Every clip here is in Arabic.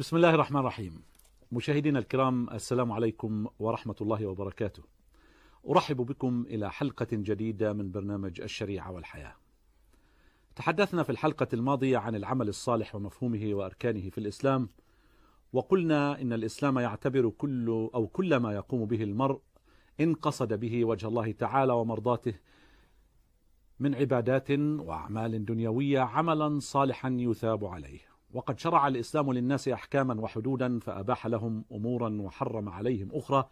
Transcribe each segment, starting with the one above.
بسم الله الرحمن الرحيم مشاهدينا الكرام السلام عليكم ورحمة الله وبركاته أرحب بكم إلى حلقة جديدة من برنامج الشريعة والحياة تحدثنا في الحلقة الماضية عن العمل الصالح ومفهومه وأركانه في الإسلام وقلنا إن الإسلام يعتبر كل أو كل ما يقوم به المرء إن قصد به وجه الله تعالى ومرضاته من عبادات وأعمال دنيوية عملا صالحا يثاب عليه وقد شرع الإسلام للناس أحكاما وحدودا فأباح لهم أمورا وحرم عليهم أخرى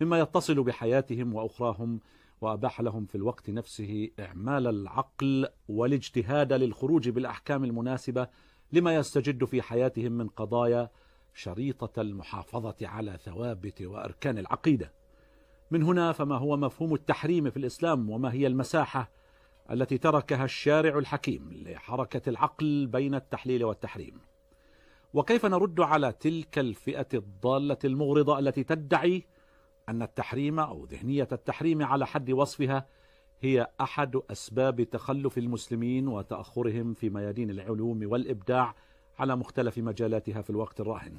مما يتصل بحياتهم وأخراهم وأباح لهم في الوقت نفسه إعمال العقل والاجتهاد للخروج بالأحكام المناسبة لما يستجد في حياتهم من قضايا شريطة المحافظة على ثوابت وأركان العقيدة من هنا فما هو مفهوم التحريم في الإسلام وما هي المساحة التي تركها الشارع الحكيم لحركة العقل بين التحليل والتحريم وكيف نرد على تلك الفئة الضالة المغرضة التي تدعي أن التحريم أو ذهنية التحريم على حد وصفها هي أحد أسباب تخلف المسلمين وتأخرهم في ميادين العلوم والإبداع على مختلف مجالاتها في الوقت الراهن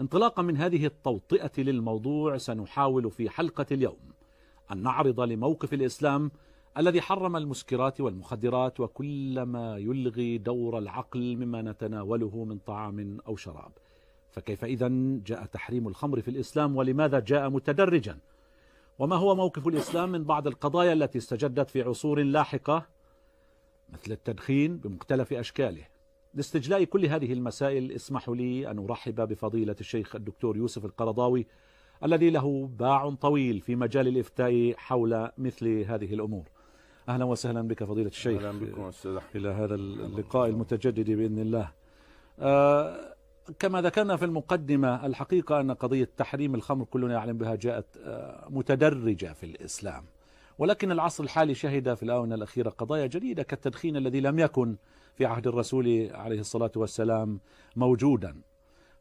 انطلاقا من هذه التوطئة للموضوع سنحاول في حلقة اليوم أن نعرض لموقف الإسلام الذي حرم المسكرات والمخدرات وكل ما يلغي دور العقل مما نتناوله من طعام أو شراب فكيف إذا جاء تحريم الخمر في الإسلام ولماذا جاء متدرجا وما هو موقف الإسلام من بعض القضايا التي استجدت في عصور لاحقة مثل التدخين بمختلف أشكاله لاستجلاء كل هذه المسائل اسمحوا لي أن أرحب بفضيلة الشيخ الدكتور يوسف القرضاوي الذي له باع طويل في مجال الإفتاء حول مثل هذه الأمور أهلا وسهلا بك فضيلة الشيخ أهلا بكم أستاذ أحمد إلى هذا اللقاء المتجدد بإذن الله آه، كما ذكرنا في المقدمة الحقيقة أن قضية تحريم الخمر كلنا يعلم بها جاءت آه، متدرجة في الإسلام ولكن العصر الحالي شهد في الآونة الأخيرة قضايا جديدة كالتدخين الذي لم يكن في عهد الرسول عليه الصلاة والسلام موجودا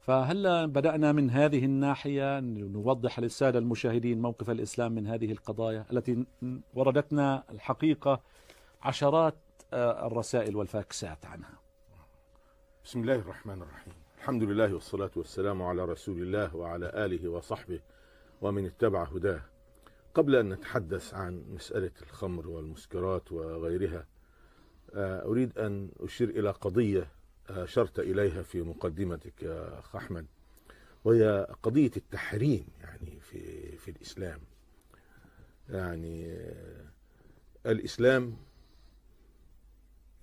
فهلا بدأنا من هذه الناحية نوضح للسادة المشاهدين موقف الإسلام من هذه القضايا التي وردتنا الحقيقة عشرات آه، الرسائل والفاكسات عنها بسم الله الرحمن الرحيم الحمد لله والصلاة والسلام على رسول الله وعلى آله وصحبه ومن اتبع هداه قبل أن نتحدث عن مسألة الخمر والمسكرات وغيرها آه، أريد أن أشير إلى قضية أشرت إليها في مقدمتك يا أخ أحمد وهي قضية التحريم يعني في في الإسلام يعني الإسلام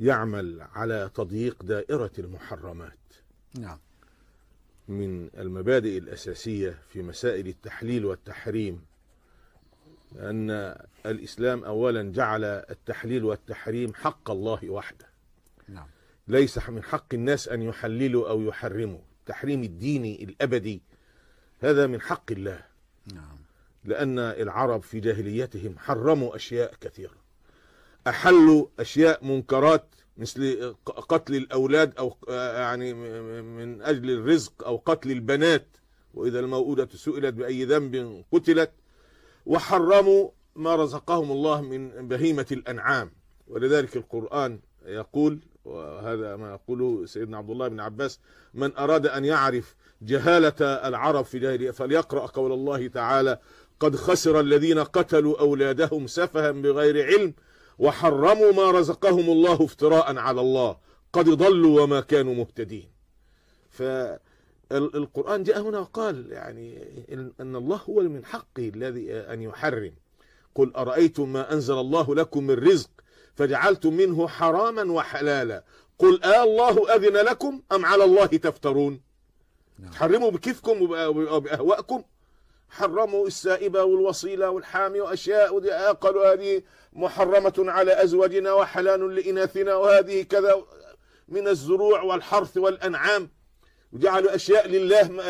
يعمل على تضييق دائرة المحرمات نعم من المبادئ الأساسية في مسائل التحليل والتحريم أن الإسلام أولا جعل التحليل والتحريم حق الله وحده نعم ليس من حق الناس أن يحللوا أو يحرموا تحريم الديني الأبدي هذا من حق الله نعم. لأن العرب في جاهليتهم حرموا أشياء كثيرة أحلوا أشياء منكرات مثل قتل الأولاد أو آه، يعني من أجل الرزق أو قتل البنات وإذا الموؤودة سئلت بأي ذنب قتلت وحرموا ما رزقهم الله من بهيمة الأنعام ولذلك القرآن يقول وهذا ما يقوله سيدنا عبد الله بن عباس من أراد أن يعرف جهالة العرب في جاهلية فليقرأ قول الله تعالى قد خسر الذين قتلوا أولادهم سفها بغير علم وحرموا ما رزقهم الله افتراء على الله قد ضلوا وما كانوا مهتدين فالقرآن جاء هنا وقال يعني أن الله هو من حقه الذي أن يحرم قل أرأيتم ما أنزل الله لكم من رزق فجعلتم منه حراما وحلالا قل آه الله أذن لكم أم على الله تفترون نعم. تحرموا بكيفكم وبأهوائكم حرموا السائبة والوصيلة والحامي وأشياء قالوا هذه محرمة على أزواجنا وحلال لإناثنا وهذه كذا من الزروع والحرث والأنعام وجعلوا أشياء لله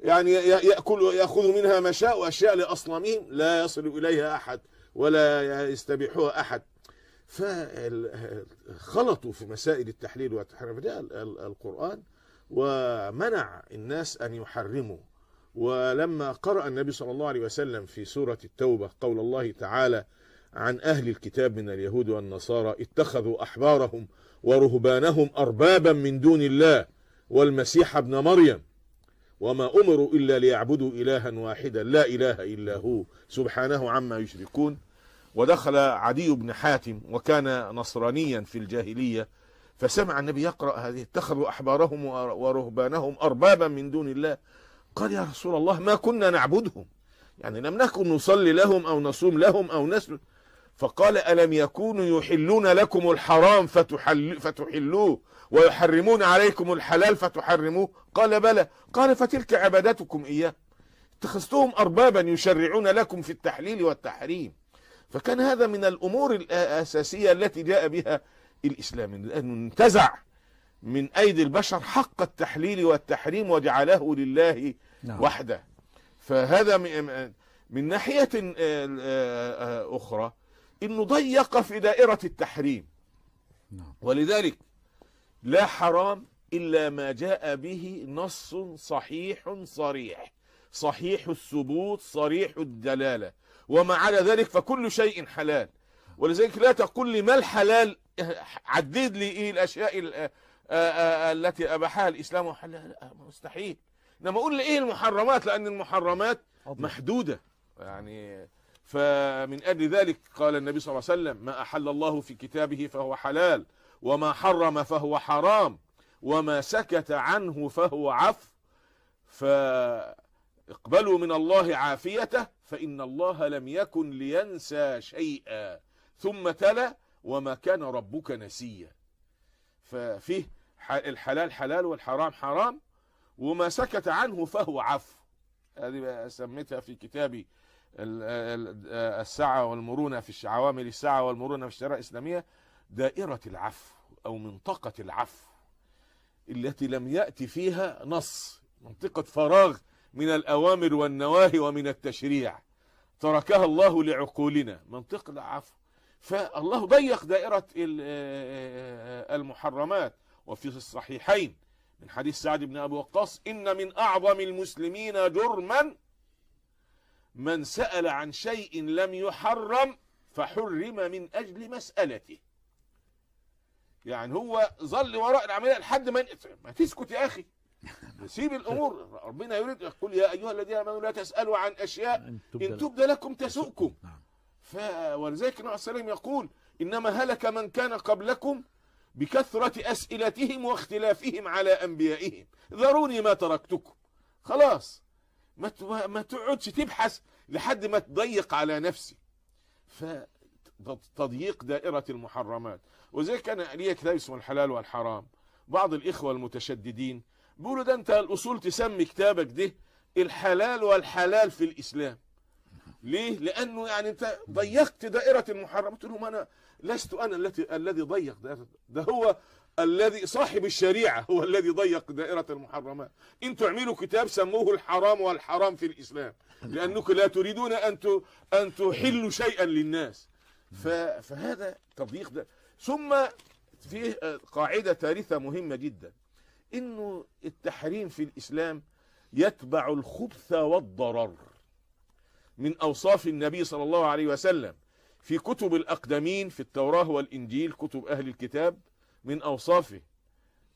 يعني يأكل يأخذ منها ما شاء وأشياء لأصنامهم لا يصل إليها أحد ولا يستبيحها أحد فخلطوا في مسائل التحليل والتحريم ده القرآن ومنع الناس أن يحرموا ولما قرأ النبي صلى الله عليه وسلم في سورة التوبة قول الله تعالى عن أهل الكتاب من اليهود والنصارى اتخذوا أحبارهم ورهبانهم أربابا من دون الله والمسيح ابن مريم وما أمروا إلا ليعبدوا إلها واحدا لا إله إلا هو سبحانه عما يشركون ودخل عدي بن حاتم وكان نصرانيا في الجاهلية فسمع النبي يقرأ هذه اتخذوا أحبارهم ورهبانهم أربابا من دون الله قال يا رسول الله ما كنا نعبدهم يعني لم نكن نصلي لهم أو نصوم لهم أو نسجد فقال ألم يكونوا يحلون لكم الحرام فتحل فتحلوه ويحرمون عليكم الحلال فتحرموه قال بلى قال فتلك عبادتكم إياه اتخذتهم أربابا يشرعون لكم في التحليل والتحريم فكان هذا من الأمور الأساسية التي جاء بها الإسلام لأنه انتزع من أيدي البشر حق التحليل والتحريم وجعله لله نعم. وحده فهذا من ناحية أخرى أنه ضيق في دائرة التحريم نعم. ولذلك لا حرام إلا ما جاء به نص صحيح صريح صحيح الثبوت صريح الدلالة وما عدا ذلك فكل شيء حلال ولذلك لا تقول لي ما الحلال عدد لي ايه الاشياء آه، آه، التي اباحها الاسلام وحلال مستحيل انما اقول لي ايه المحرمات لان المحرمات محدوده يعني فمن اجل ذلك قال النبي صلى الله عليه وسلم ما احل الله في كتابه فهو حلال وما حرم فهو حرام وما سكت عنه فهو عفو ف اقبلوا من الله عافيته فإن الله لم يكن لينسى شيئا ثم تلا وما كان ربك نسيا ففيه الحلال حلال والحرام حرام وما سكت عنه فهو عفو هذه سميتها في كتابي آه، السعة والمرونة في عوامل السعة والمرونة في الشرائع الإسلامية دائرة العفو أو منطقة العفو التي لم يأتي فيها نص منطقة فراغ من الأوامر والنواهي ومن التشريع تركها الله لعقولنا منطق العفو فالله ضيق دائرة آه، آه، آه، المحرمات وفي الصحيحين من حديث سعد بن أبي وقاص إن من أعظم المسلمين جرما من سأل عن شيء لم يحرم فحرم من أجل مسألته يعني هو ظل وراء العملية لحد ما ما تسكت يا أخي نسيب الامور ربنا يريد يقول يا ايها الذين امنوا لا تسالوا عن اشياء ان تبدا لكم تسؤكم نعم. ف ولذلك النبي عليه يقول انما هلك من كان قبلكم بكثرة أسئلتهم واختلافهم على أنبيائهم ذروني ما تركتكم خلاص ما ما تقعدش تبحث لحد ما تضيق على نفسي فتضييق دائرة المحرمات وزي كان لي كتاب اسمه الحلال والحرام بعض الإخوة المتشددين بيقولوا ده انت الاصول تسمي كتابك ده الحلال والحلال في الاسلام ليه لانه يعني انت ضيقت دائره المحرم قلت لهم انا لست انا التي الذي ضيق دائره ده هو الذي صاحب الشريعه هو الذي ضيق دائره المحرمات انتوا اعملوا كتاب سموه الحرام والحرام في الاسلام لانكم لا تريدون ان ان تحلوا شيئا للناس فهذا تضييق ده ثم فيه قاعده ثالثه مهمه جدا انه التحريم في الاسلام يتبع الخبث والضرر من اوصاف النبي صلى الله عليه وسلم في كتب الاقدمين في التوراه والانجيل كتب اهل الكتاب من اوصافه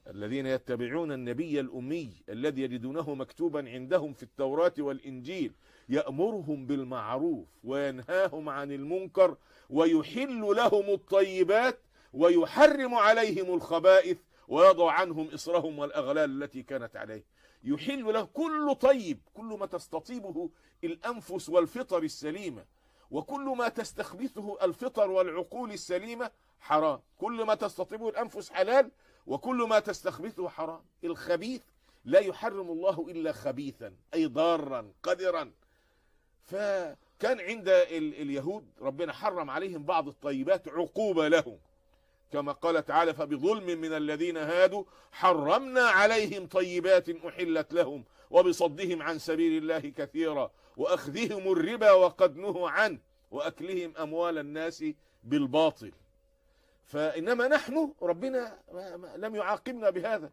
الذين يتبعون النبي الامي الذي يجدونه مكتوبا عندهم في التوراه والانجيل يامرهم بالمعروف وينهاهم عن المنكر ويحل لهم الطيبات ويحرم عليهم الخبائث ويضع عنهم إصرهم والأغلال التي كانت عليه يحل له كل طيب كل ما تستطيبه الأنفس والفطر السليمة وكل ما تستخبثه الفطر والعقول السليمة حرام كل ما تستطيبه الأنفس حلال وكل ما تستخبثه حرام الخبيث لا يحرم الله إلا خبيثا أي ضارا قدرا فكان عند اليهود ربنا حرم عليهم بعض الطيبات عقوبة لهم كما قال تعالى فبظلم من الذين هادوا حرمنا عليهم طيبات أحلت لهم وبصدهم عن سبيل الله كثيرا وأخذهم الربا وقد نهوا عنه وأكلهم أموال الناس بالباطل فإنما نحن ربنا لم يعاقبنا بهذا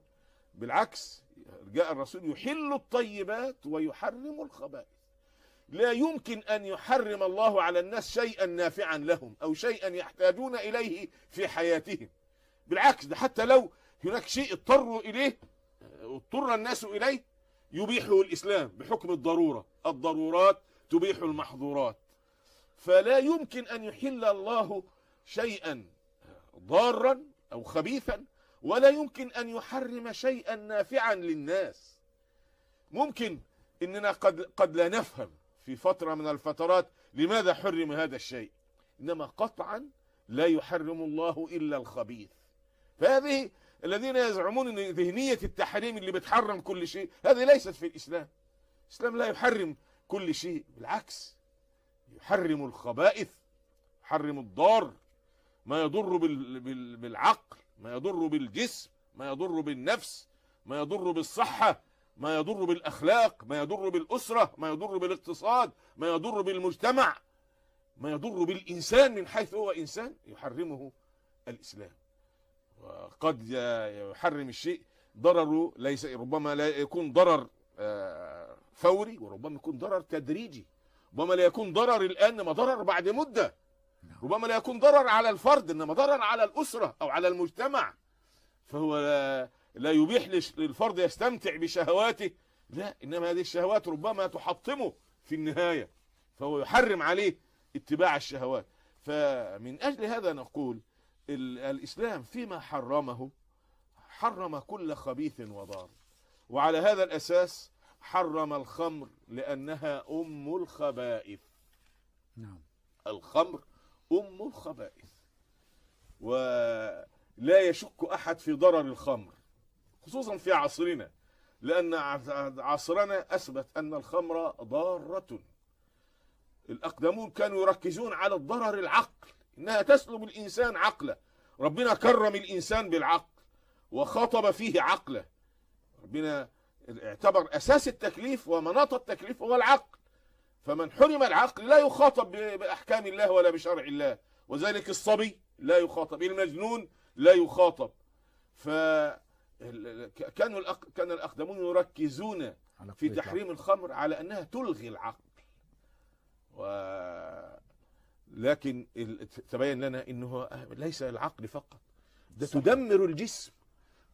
بالعكس جاء الرسول يحل الطيبات ويحرم الخبائث لا يمكن أن يحرم الله على الناس شيئا نافعا لهم أو شيئا يحتاجون إليه في حياتهم بالعكس ده حتى لو هناك شيء اضطروا إليه اضطر الناس إليه يبيحه الإسلام بحكم الضرورة الضرورات تبيح المحظورات فلا يمكن أن يحل الله شيئا ضارا أو خبيثا ولا يمكن أن يحرم شيئا نافعا للناس ممكن إننا قد, قد لا نفهم في فترة من الفترات لماذا حرم هذا الشيء إنما قطعا لا يحرم الله إلا الخبيث فهذه الذين يزعمون أن ذهنية التحريم اللي بتحرم كل شيء هذه ليست في الإسلام الإسلام لا يحرم كل شيء بالعكس يحرم الخبائث يحرم الضار ما يضر بالعقل ما يضر بالجسم ما يضر بالنفس ما يضر بالصحة ما يضر بالاخلاق ما يضر بالاسره ما يضر بالاقتصاد ما يضر بالمجتمع ما يضر بالانسان من حيث هو انسان يحرمه الاسلام وقد يحرم الشيء ضرره ليس ربما لا يكون ضرر آه، فوري وربما يكون ضرر تدريجي ربما لا يكون ضرر الان ما ضرر بعد مده نعم. ربما لا يكون ضرر على الفرد انما ضرر على الاسره او على المجتمع فهو لا يبيح للفرد يستمتع بشهواته لا إنما هذه الشهوات ربما تحطمه في النهاية فهو يحرم عليه اتباع الشهوات فمن أجل هذا نقول الإسلام فيما حرمه حرم كل خبيث وضار وعلى هذا الأساس حرم الخمر لأنها أم الخبائث نعم الخمر أم الخبائث ولا يشك أحد في ضرر الخمر خصوصا في عصرنا لأن عصرنا أثبت أن الخمر ضارة الأقدمون كانوا يركزون على الضرر العقل إنها تسلب الإنسان عقله ربنا كرم الإنسان بالعقل وخاطب فيه عقله ربنا اعتبر أساس التكليف ومناط التكليف هو العقل فمن حرم العقل لا يخاطب بأحكام الله ولا بشرع الله وذلك الصبي لا يخاطب المجنون لا يخاطب ف كانوا كان الاقدمون يركزون في تحريم الخمر على انها تلغي العقل و... لكن تبين لنا انه ليس العقل فقط ده صحيح. تدمر الجسم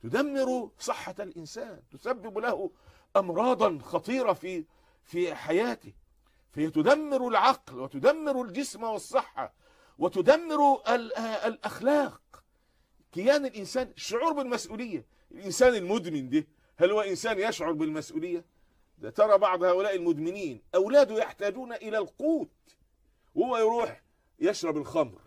تدمر صحة الإنسان تسبب له أمراضا خطيرة في في حياته فهي تدمر العقل وتدمر الجسم والصحة وتدمر الأخلاق كيان الإنسان الشعور بالمسؤولية الإنسان المدمن ده هل هو إنسان يشعر بالمسؤولية ده ترى بعض هؤلاء المدمنين أولاده يحتاجون إلى القوت وهو يروح يشرب الخمر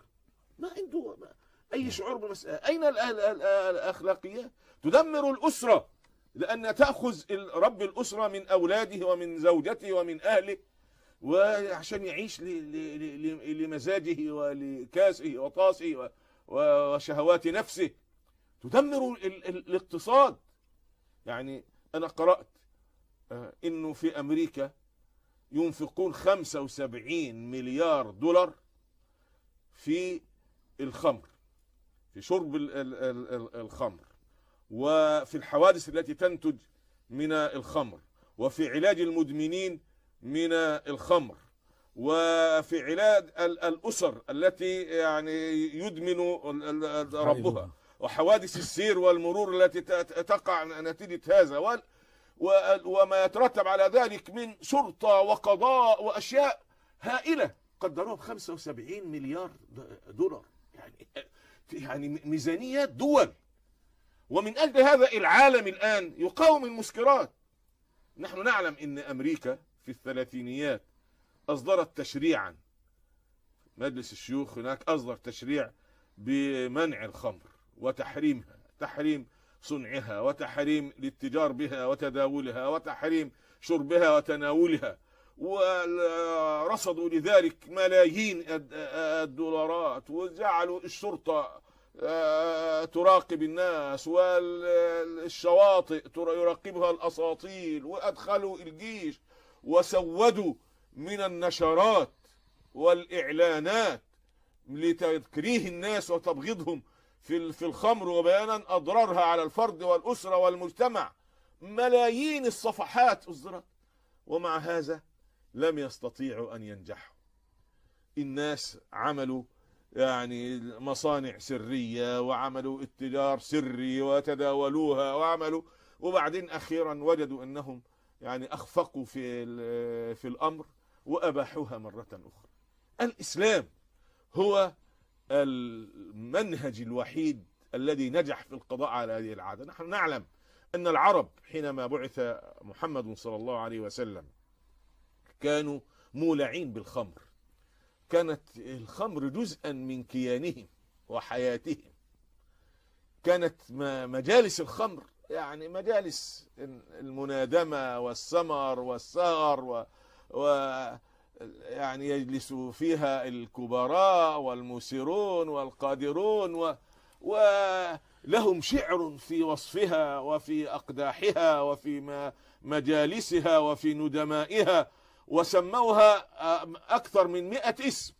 ما عنده ما أي شعور بالمسألة أين الأخلاقيات تدمر الأسرة لأن تأخذ رب الأسرة من أولاده ومن زوجته ومن أهله وعشان يعيش لمزاجه ولكاسه وطاسه وشهوات نفسه تدمر الاقتصاد يعني أنا قرأت آه، أنه في أمريكا ينفقون 75 مليار دولار في الخمر في شرب الخمر وفي الحوادث التي تنتج من الخمر وفي علاج المدمنين من الخمر وفي علاج الأسر التي يعني يدمن طيب. ربها وحوادث السير والمرور التي تقع نتيجة هذا وما يترتب على ذلك من شرطة وقضاء وأشياء هائلة قدروها ب 75 مليار دولار يعني يعني ميزانيات دول ومن أجل هذا العالم الآن يقاوم المسكرات نحن نعلم أن أمريكا في الثلاثينيات أصدرت تشريعا مجلس الشيوخ هناك أصدر تشريع بمنع الخمر وتحريمها تحريم صنعها وتحريم الاتجار بها وتداولها وتحريم شربها وتناولها ورصدوا لذلك ملايين الدولارات وجعلوا الشرطة آه، تراقب الناس والشواطئ يراقبها الأساطيل وأدخلوا الجيش وسودوا من النشرات والإعلانات لتكريه الناس وتبغيضهم في في الخمر وبيانا اضرارها على الفرد والاسره والمجتمع ملايين الصفحات اصدرت ومع هذا لم يستطيعوا ان ينجحوا الناس عملوا يعني مصانع سريه وعملوا اتجار سري وتداولوها وعملوا وبعدين اخيرا وجدوا انهم يعني اخفقوا في في الامر واباحوها مره اخرى الاسلام هو المنهج الوحيد الذي نجح في القضاء على هذه العادة نحن نعلم أن العرب حينما بعث محمد صلى الله عليه وسلم كانوا مولعين بالخمر كانت الخمر جزءا من كيانهم وحياتهم كانت مجالس الخمر يعني مجالس المنادمة والسمر والسهر و... و... يعني يجلس فيها الكبراء والمسرون والقادرون و ولهم شعر في وصفها وفي أقداحها وفي مجالسها وفي ندمائها وسموها أكثر من مئة اسم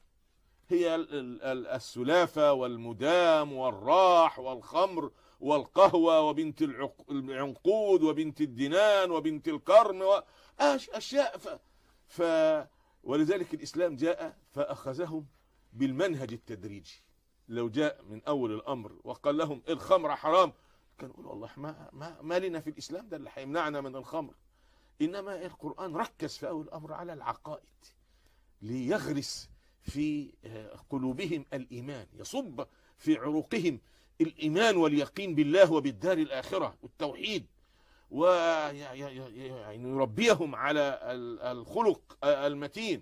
هي السلافة والمدام والراح والخمر والقهوة وبنت العنقود وبنت الدنان وبنت الكرم وأشياء أشياء ف... ف... ولذلك الإسلام جاء فأخذهم بالمنهج التدريجي لو جاء من أول الأمر وقال لهم الخمر حرام كان يقول والله ما, ما, ما لنا في الإسلام ده اللي هيمنعنا من الخمر إنما القرآن ركز في أول الأمر على العقائد ليغرس في آه، قلوبهم الإيمان يصب في عروقهم الإيمان واليقين بالله وبالدار الآخرة والتوحيد ويربيهم يعني على الخلق آه، المتين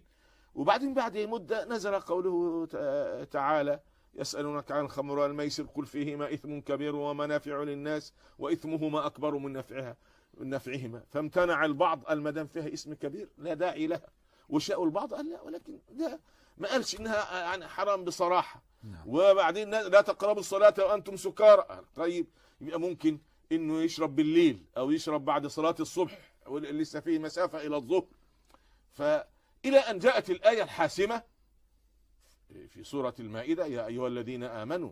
وبعدين بعد مدة نزل قوله آه، تعالى يسألونك عن الخمر والميسر قل فيهما إثم كبير ومنافع للناس وإثمهما أكبر من نفعها من نفعهما فامتنع البعض المدام فيها اسم كبير لا داعي لها وشاء البعض قال لا ولكن ده ما قالش انها آه، يعني حرام بصراحه نعم. وبعدين لا تقربوا الصلاه وانتم سكارى طيب يبقى ممكن انه يشرب بالليل او يشرب بعد صلاة الصبح لسه فيه مسافة الى الظهر فإلى أن جاءت الآية الحاسمة في سورة المائدة يا أيها الذين آمنوا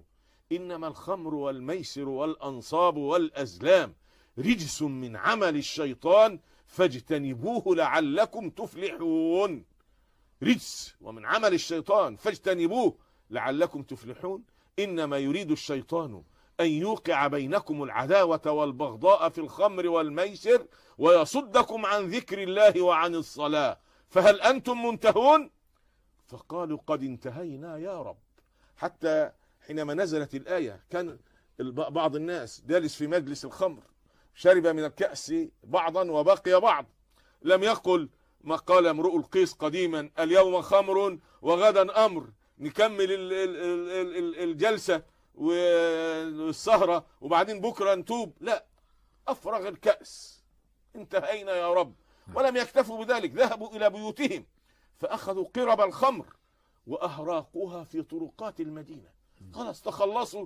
إنما الخمر والميسر والأنصاب والأزلام رجس من عمل الشيطان فاجتنبوه لعلكم تفلحون رجس ومن عمل الشيطان فاجتنبوه لعلكم تفلحون إنما يريد الشيطان أن يوقع بينكم العداوة والبغضاء في الخمر والميسر ويصدكم عن ذكر الله وعن الصلاة فهل أنتم منتهون فقالوا قد انتهينا يا رب حتى حينما نزلت الآية كان بعض الناس جالس في مجلس الخمر شرب من الكأس بعضا وبقي بعض لم يقل ما قال امرؤ القيس قديما اليوم خمر وغدا أمر نكمل الجلسة والسهرة وبعدين بكرة نتوب لا أفرغ الكأس انتهينا يا رب ولم يكتفوا بذلك ذهبوا إلى بيوتهم فأخذوا قرب الخمر وأهراقوها في طرقات المدينة خلاص تخلصوا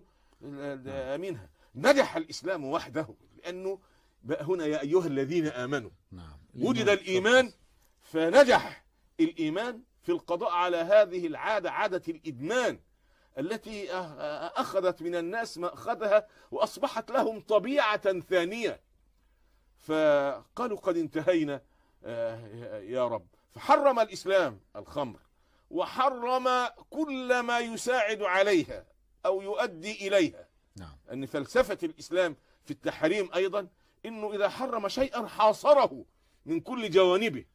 منها نجح الإسلام وحده لأنه بقى هنا يا أيها الذين آمنوا نعم. وجد الإيمان فنجح الإيمان في القضاء على هذه العادة عادة الإدمان التي آه، آه، أخذت من الناس مأخذها وأصبحت لهم طبيعة ثانية فقالوا قد انتهينا آه، يا رب فحرم الإسلام الخمر وحرم كل ما يساعد عليها أو يؤدي إليها نعم. أن فلسفة الإسلام في التحريم أيضا أنه إذا حرم شيئا حاصره من كل جوانبه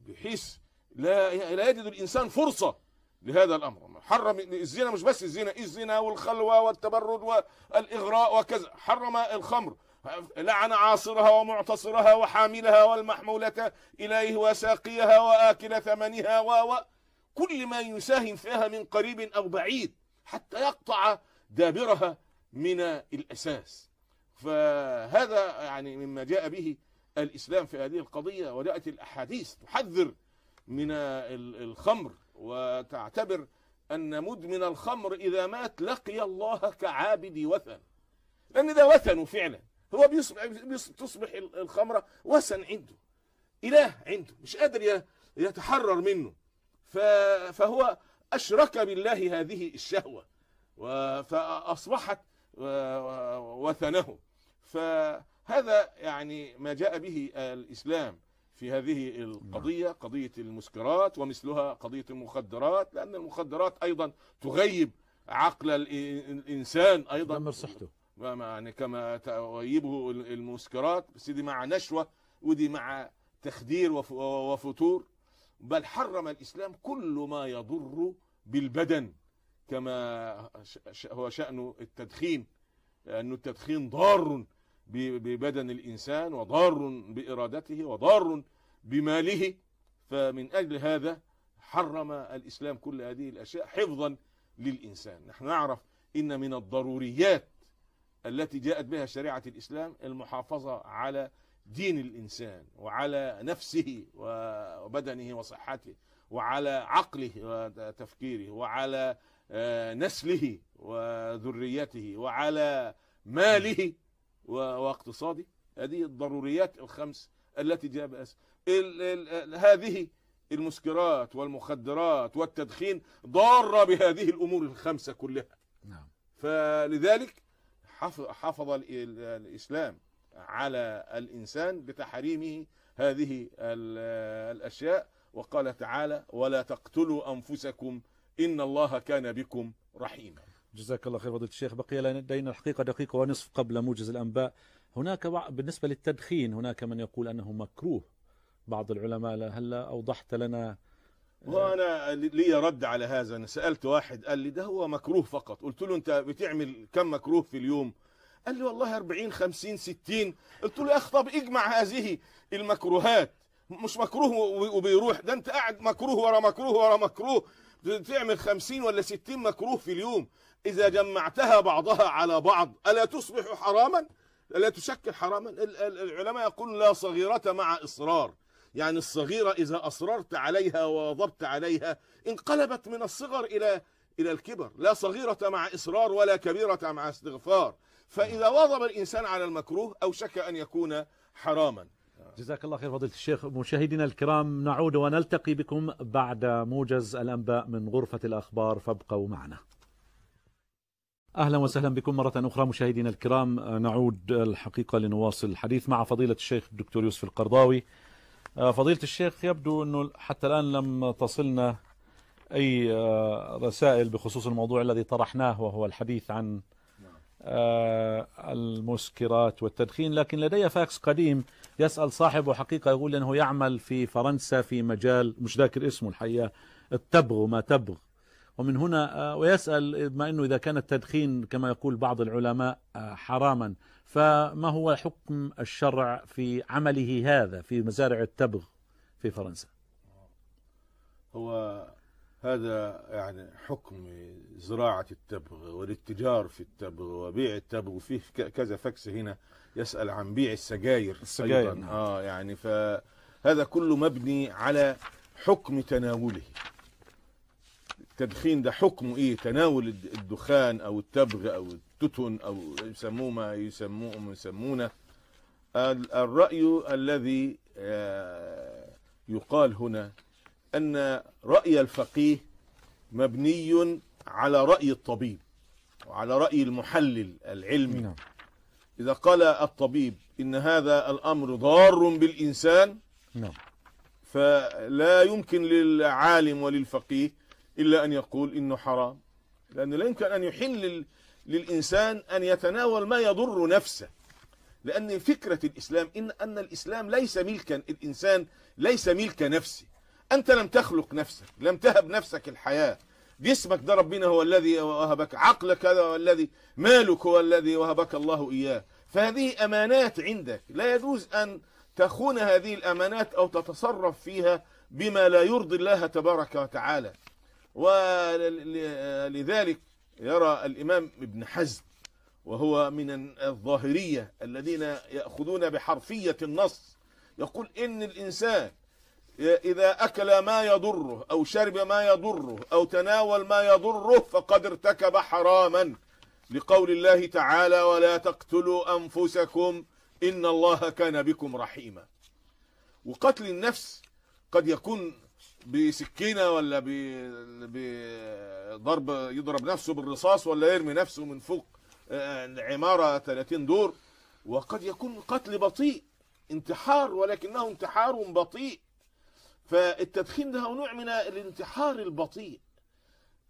بحيث لا, لا يجد الإنسان فرصة لهذا الامر حرم الزنا مش بس الزنا الزنا والخلوه والتبرد والاغراء وكذا حرم الخمر لعن عاصرها ومعتصرها وحاملها والمحمولة إليه وساقيها وآكل ثمنها و كل ما يساهم فيها من قريب أو بعيد حتى يقطع دابرها من الأساس فهذا يعني مما جاء به الإسلام في هذه القضية وجاءت الأحاديث تحذر من الخمر وتعتبر أن مدمن الخمر إذا مات لقي الله كعابد وثن لأن ده وثن فعلا هو بيصبح, بيصبح تصبح الخمرة وثن عنده إله عنده مش قادر يتحرر منه فهو أشرك بالله هذه الشهوة فأصبحت وثنه فهذا يعني ما جاء به الإسلام في هذه القضية نعم. قضية المسكرات ومثلها قضية المخدرات لأن المخدرات أيضا تغيب عقل الإنسان أيضا دمر صحته يعني كما تغيبه المسكرات بس دي مع نشوة ودي مع تخدير وفتور بل حرم الإسلام كل ما يضر بالبدن كما هو شأن التدخين لأن التدخين ضار ببدن الإنسان وضار بإرادته وضار بماله فمن أجل هذا حرم الإسلام كل هذه الأشياء حفظا للإنسان نحن نعرف إن من الضروريات التي جاءت بها شريعة الإسلام المحافظة على دين الإنسان وعلى نفسه وبدنه وصحته وعلى عقله وتفكيره وعلى آه، نسله وذريته وعلى ماله واقتصادي هذه الضروريات الخمس التي جاء بأس الـ الـ هذه المسكرات والمخدرات والتدخين ضارة بهذه الأمور الخمسة كلها نعم. فلذلك حفظ, حفظ الإسلام على الإنسان بتحريمه هذه الأشياء وقال تعالى ولا تقتلوا أنفسكم إن الله كان بكم رحيما جزاك الله خير فضيلة الشيخ بقي لدينا الحقيقة دقيقة ونصف قبل موجز الأنباء هناك بالنسبة للتدخين هناك من يقول أنه مكروه بعض العلماء هلا أوضحت لنا وانا لي رد على هذا انا سالت واحد قال لي ده هو مكروه فقط قلت له انت بتعمل كم مكروه في اليوم قال لي والله 40 50 60 قلت له يا اخ طب اجمع هذه المكروهات مش مكروه وبيروح ده انت قاعد مكروه ورا مكروه ورا مكروه تعمل خمسين ولا ستين مكروه في اليوم إذا جمعتها بعضها على بعض ألا تصبح حراما ألا تشكل حراما العلماء يقولون لا صغيرة مع إصرار يعني الصغيرة إذا أصررت عليها وواظبت عليها انقلبت من الصغر إلى إلى الكبر لا صغيرة مع إصرار ولا كبيرة مع استغفار فإذا واظب الإنسان على المكروه أوشك أن يكون حراما جزاك الله خير فضيلة الشيخ مشاهدينا الكرام نعود ونلتقي بكم بعد موجز الأنباء من غرفة الأخبار فابقوا معنا اهلا وسهلا بكم مره اخرى مشاهدينا الكرام نعود الحقيقه لنواصل الحديث مع فضيله الشيخ الدكتور يوسف القرضاوي فضيله الشيخ يبدو انه حتى الان لم تصلنا اي رسائل بخصوص الموضوع الذي طرحناه وهو الحديث عن نعم. المسكرات والتدخين لكن لدي فاكس قديم يسأل صاحبه حقيقة يقول أنه يعمل في فرنسا في مجال مش ذاكر اسمه الحقيقة التبغ وما تبغ ومن هنا آه، ويسأل بما أنه إذا كان التدخين كما يقول بعض العلماء آه، حراما فما هو حكم الشرع في عمله هذا في مزارع التبغ في فرنسا هو هذا يعني حكم زراعة التبغ والاتجار في التبغ وبيع التبغ وفيه كذا فكس هنا يسال عن بيع السجاير السجاير أيضا. نعم. اه يعني فهذا كله مبني على حكم تناوله التدخين ده حكمه ايه تناول الدخان او التبغ او التتن او يسموه ما يسموه يسمونه الراي الذي آه، يقال هنا ان راي الفقيه مبني على راي الطبيب وعلى راي المحلل العلمي نعم. إذا قال الطبيب إن هذا الأمر ضار بالإنسان نعم فلا يمكن للعالم وللفقيه إلا أن يقول إنه حرام لأنه لا يمكن أن يحل للإنسان أن يتناول ما يضر نفسه لأن فكرة الإسلام إن أن الإسلام ليس ملكا الإنسان ليس ملك نفسي أنت لم تخلق نفسك لم تهب نفسك الحياة جسمك ده ربنا هو الذي وهبك عقلك هذا هو الذي مالك هو الذي وهبك الله إياه فهذه أمانات عندك لا يجوز أن تخون هذه الأمانات أو تتصرف فيها بما لا يرضي الله تبارك وتعالى ولذلك يرى الإمام ابن حزم وهو من الظاهرية الذين يأخذون بحرفية النص يقول إن الإنسان إذا أكل ما يضره أو شرب ما يضره أو تناول ما يضره فقد ارتكب حراما لقول الله تعالى ولا تقتلوا أنفسكم إن الله كان بكم رحيما وقتل النفس قد يكون بسكينة ولا بضرب يضرب نفسه بالرصاص ولا يرمي نفسه من فوق آه، عمارة 30 دور وقد يكون قتل بطيء انتحار ولكنه انتحار بطيء فالتدخين ده نوع من الانتحار البطيء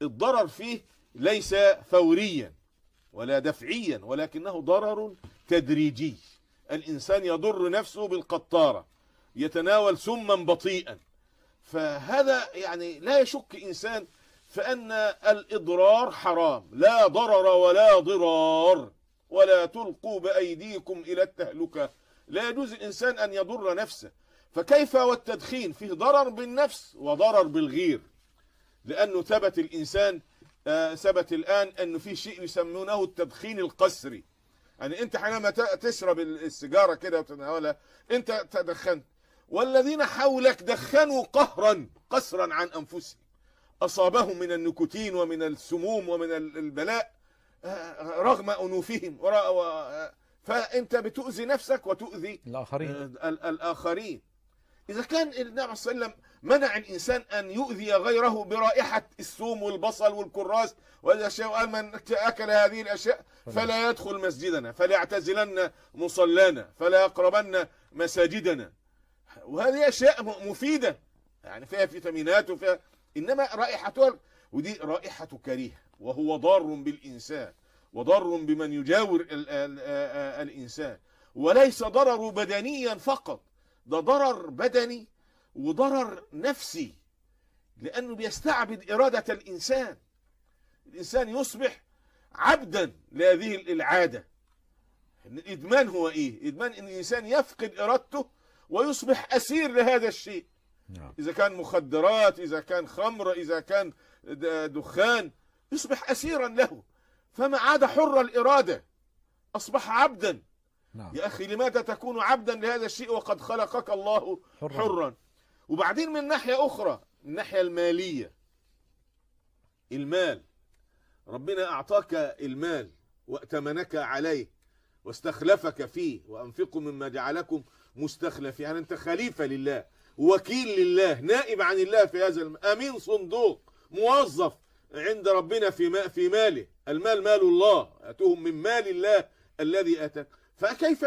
الضرر فيه ليس فوريا ولا دفعيا ولكنه ضرر تدريجي الإنسان يضر نفسه بالقطارة يتناول سما بطيئا فهذا يعني لا يشك إنسان فأن الإضرار حرام لا ضرر ولا ضرار ولا تلقوا بأيديكم إلى التهلكة لا يجوز الإنسان أن يضر نفسه فكيف والتدخين فيه ضرر بالنفس وضرر بالغير لأنه ثبت الإنسان آه، ثبت الآن أنه في شيء يسمونه التدخين القسري يعني أنت حينما تشرب السيجارة كده وتناولها أنت تدخنت والذين حولك دخنوا قهرا قسرا عن أنفسهم أصابهم من النيكوتين ومن السموم ومن البلاء آه، رغم أنوفهم آه، فأنت بتؤذي نفسك وتؤذي الآخرين, الآخرين. إذا كان النبي صلى الله عليه وسلم منع الإنسان أن يؤذي غيره برائحة الثوم والبصل والكراس والأشياء وقال من أكل هذه الأشياء فلا يدخل مسجدنا فلا يعتزلن مصلانا فلا يقربن مساجدنا وهذه أشياء مفيدة يعني فيها فيتامينات وفيها إنما رائحتها ودي رائحة كريهة وهو ضار بالإنسان وضر بمن يجاور الـ الـ الـ الإنسان وليس ضرر بدنيا فقط ده ضرر بدني وضرر نفسي لأنه بيستعبد إرادة الإنسان الإنسان يصبح عبدا لهذه العادة الإدمان هو إيه؟ إدمان إن الإنسان يفقد إرادته ويصبح أسير لهذا الشيء نعم. إذا كان مخدرات إذا كان خمر إذا كان دخان يصبح أسيرا له فما عاد حر الإرادة أصبح عبدا نعم. يا أخي لماذا تكون عبدا لهذا الشيء وقد خلقك الله حرا, حرا. وبعدين من ناحية أخرى من الناحية المالية المال ربنا أعطاك المال وأتمنك عليه واستخلفك فيه وأنفقوا مما جعلكم مستخلف يعني أنت خليفة لله وكيل لله نائب عن الله في هذا الم... أمين صندوق موظف عند ربنا في ما... في ماله المال مال الله أتوهم من مال الله الذي أتاك فكيف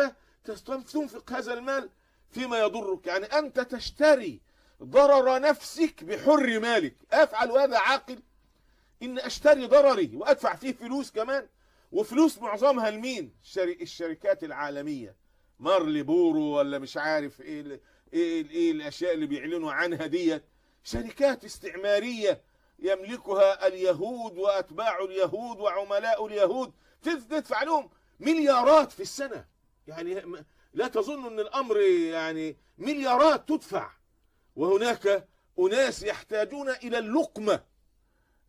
تنفق هذا المال فيما يضرك يعني أنت تشتري ضرر نفسك بحر مالك أفعل هذا عاقل إن أشتري ضرري وأدفع فيه فلوس كمان وفلوس معظمها لمين الشركات العالمية مارلي بورو ولا مش عارف إيه, إيه, إيه الأشياء اللي بيعلنوا عنها ديت شركات استعمارية يملكها اليهود وأتباع اليهود وعملاء اليهود تدفع لهم مليارات في السنة يعني لا تظن أن الأمر يعني مليارات تدفع وهناك أناس يحتاجون إلى اللقمة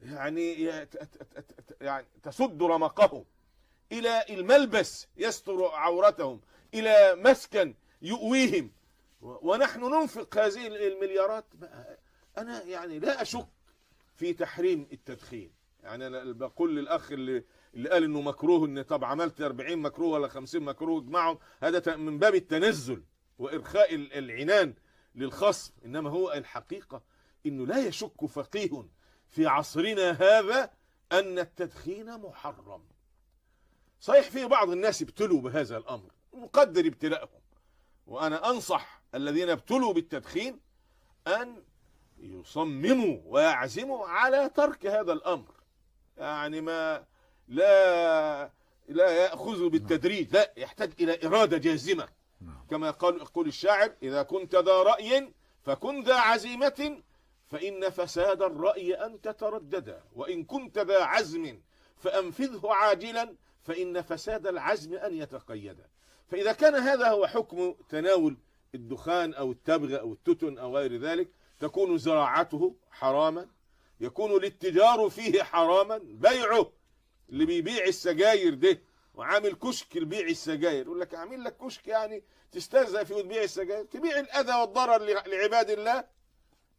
يعني يعني تسد رمقهم إلى الملبس يستر عورتهم إلى مسكن يؤويهم ونحن ننفق هذه المليارات أنا يعني لا أشك في تحريم التدخين يعني أنا بقول للأخ اللي اللي قال انه مكروه ان طب عملت 40 مكروه ولا 50 مكروه اجمعهم هذا من باب التنزل وارخاء العنان للخصم انما هو الحقيقه انه لا يشك فقيه في عصرنا هذا ان التدخين محرم صحيح في بعض الناس ابتلوا بهذا الامر نقدر ابتلاءهم وانا انصح الذين ابتلوا بالتدخين ان يصمموا ويعزموا على ترك هذا الامر يعني ما لا لا يأخذ بالتدريج لا يحتاج إلى إرادة جازمة نعم. كما قال يقول الشاعر إذا كنت ذا رأي فكن ذا عزيمة فإن فساد الرأي أن تترددا وإن كنت ذا عزم فأنفذه عاجلا فإن فساد العزم أن يتقيدا فإذا كان هذا هو حكم تناول الدخان أو التبغ أو التتن أو غير ذلك تكون زراعته حراما يكون الاتجار فيه حراما بيعه اللي بيبيع السجاير ده وعامل كشك لبيع السجاير يقول لك اعمل لك كشك يعني تستهزئ فيه وتبيع السجاير تبيع الاذى والضرر لعباد الله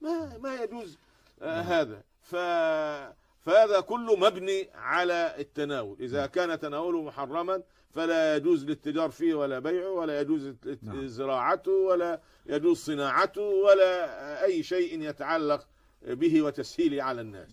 ما ما يجوز آه نعم. هذا ف فهذا كله مبني على التناول إذا نعم. كان تناوله محرما فلا يجوز للتجار فيه ولا بيعه ولا يجوز نعم. زراعته ولا يجوز صناعته ولا أي شيء يتعلق به وتسهيله على الناس